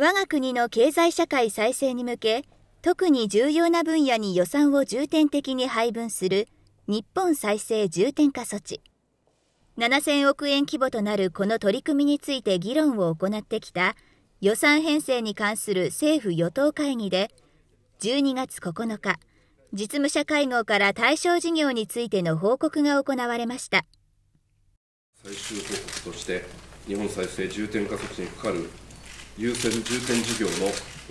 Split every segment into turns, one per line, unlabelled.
我が国の経済社会再生に向け、特に重要な分野に予算を重点的に配分する日本再生重点化措置。7000億円規模となるこの取り組みについて議論を行ってきた予算編成に関する政府与党会議で、12月9日、実務者会合から対象事業についての報告が行われました
最終報告として日本再生重点化措置にかかる優先重点事業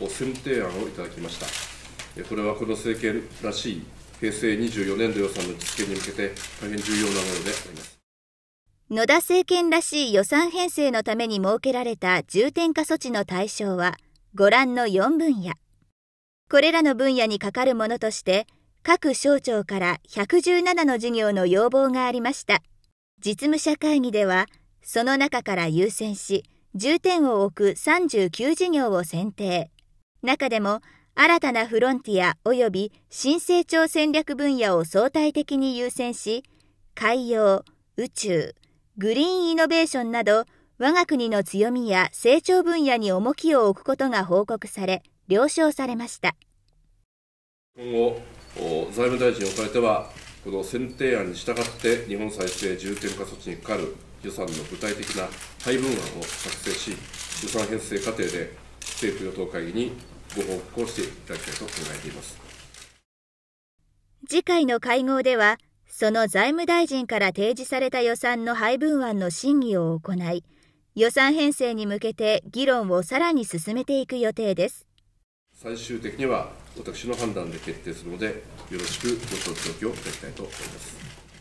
の選定案をいただきました。これはこの政権らしい平成24年度予算の実現に向けて大変重要なものであります。
野田政権らしい予算編成のために設けられた重点化措置の対象はご覧の4分野。これらの分野にかかるものとして各省庁から117の事業の要望がありました。実務者会議ではその中から優先し重点を置く39事業を選定。中でも、新たなフロンティア及び新成長戦略分野を相対的に優先し、海洋、宇宙、グリーンイノベーションなど、我が国の強みや成長分野に重きを置くことが報告され、了承されました。
今後、財務大臣におかれては、この選定案に従って日本再生重点化措置にかかる予算の具体的な配分案を作成し、予算編成過程で政府与党会議にご報告をしていただきたいと考えています。
次回の会合では、その財務大臣から提示された予算の配分案の審議を行い、予算編成に向けて議論をさらに進めていく予定です。
最終的には私
の判断で決定するので、よろしくご承知をいただきたいと思います。